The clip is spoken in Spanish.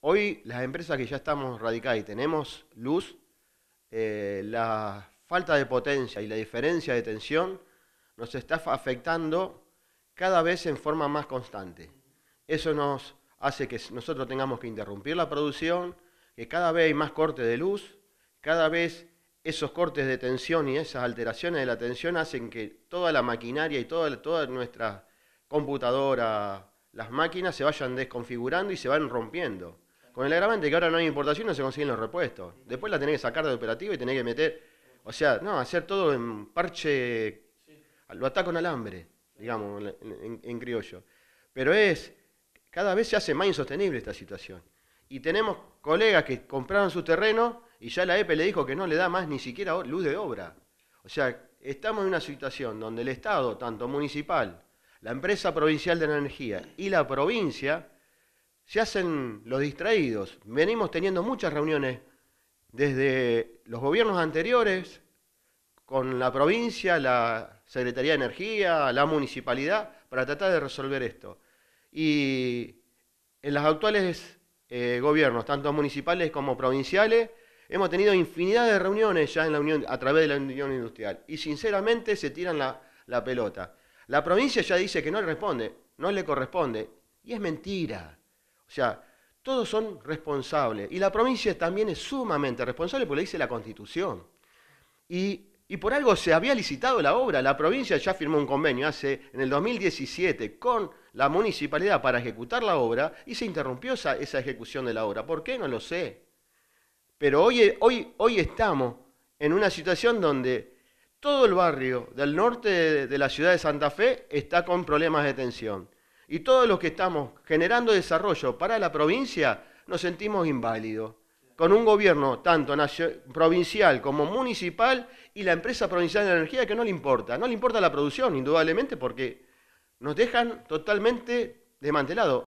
Hoy las empresas que ya estamos radicadas y tenemos luz, eh, la falta de potencia y la diferencia de tensión nos está afectando cada vez en forma más constante. Eso nos hace que nosotros tengamos que interrumpir la producción, que cada vez hay más cortes de luz, cada vez esos cortes de tensión y esas alteraciones de la tensión hacen que toda la maquinaria y toda, toda nuestra computadora, las máquinas se vayan desconfigurando y se van rompiendo. Con el agravante que ahora no hay importación no se consiguen los repuestos. Después la tenés que sacar de operativo y tenés que meter. O sea, no, hacer todo en parche. Lo ataco con alambre, digamos, en, criollo. Pero es. Cada vez se hace más insostenible esta situación. Y tenemos colegas que compraron su terreno y ya la EPE le dijo que no le da más ni siquiera luz de obra. O sea, estamos en una situación donde el Estado, tanto municipal, la empresa provincial de energía y la provincia, se hacen los distraídos. Venimos teniendo muchas reuniones desde los gobiernos anteriores, con la provincia, la Secretaría de Energía, la municipalidad, para tratar de resolver esto. Y en los actuales eh, gobiernos, tanto municipales como provinciales, hemos tenido infinidad de reuniones ya en la Unión, a través de la Unión Industrial. Y sinceramente se tiran la, la pelota. La provincia ya dice que no le responde, no le corresponde. Y es mentira. O sea, todos son responsables. Y la provincia también es sumamente responsable porque lo dice la Constitución. Y, por algo se había licitado la obra. La provincia ya firmó un convenio hace, en el 2017 con la municipalidad para ejecutar la obra y se interrumpió esa, ejecución de la obra. ¿Por qué? No lo sé. Pero hoy, estamos en una situación donde todo el barrio del norte de la ciudad de Santa Fe está con problemas de tensión y todos los que estamos generando desarrollo para la provincia nos sentimos inválidos. Con un gobierno tanto provincial como municipal y la empresa provincial de energía que no le importa. No le importa la producción, indudablemente, porque nos dejan totalmente desmantelados.